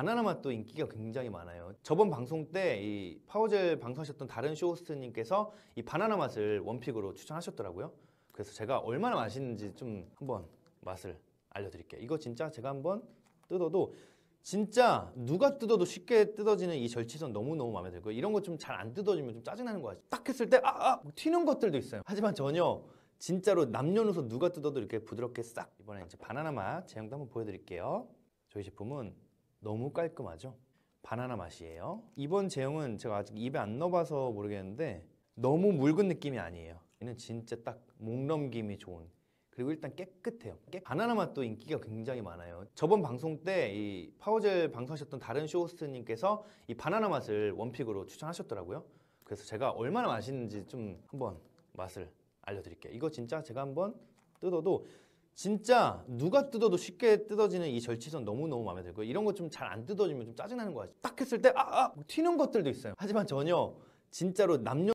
바나나맛 도 인기가 굉장히 많아요. 저번 방송 때 이 파워젤 방송하셨던 다른 쇼호스트님께서 이 바나나맛을 원픽으로 추천하셨더라고요. 그래서 제가 얼마나 맛있는지 좀 한번 맛을 알려드릴게요. 이거 진짜 제가 한번 뜯어도 진짜 누가 뜯어도 쉽게 뜯어지는 이 절취선 너무너무 마음에 들고요. 이런 거 좀 잘 안 뜯어지면 좀 짜증나는 거 같아요. 딱 했을 때 아! 아! 튀는 것들도 있어요. 하지만 전혀 진짜로 남녀노소 누가 뜯어도 이렇게 부드럽게 싹! 이번에 이제 바나나 맛 제형도 한번 보여드릴게요. 저희 제품은 너무 깔끔하죠? 바나나 맛이에요. 이번 제형은 제가 아직 입에 안 넣어봐서 모르겠는데 너무 묽은 느낌이 아니에요. 얘는 진짜 딱 목 넘김이 좋은 그리고 일단 깨끗해요. 바나나 맛도 인기가 굉장히 많아요. 저번 방송 때 이 파워젤 방송하셨던 다른 쇼호스트님께서 이 바나나 맛을 원픽으로 추천하셨더라고요. 그래서 제가 얼마나 맛있는지 좀 한번 맛을 알려드릴게요. 이거 진짜 제가 한번 뜯어도 진짜 누가 뜯어도 쉽게 뜯어지는 이 절취선 너무너무 마음에 들고요. 이런 거 좀 잘 안 뜯어지면 좀 짜증나는 거 같아요. 딱 했을 때 아! 아! 뭐 튀는 것들도 있어요. 하지만 전혀 진짜로 남녀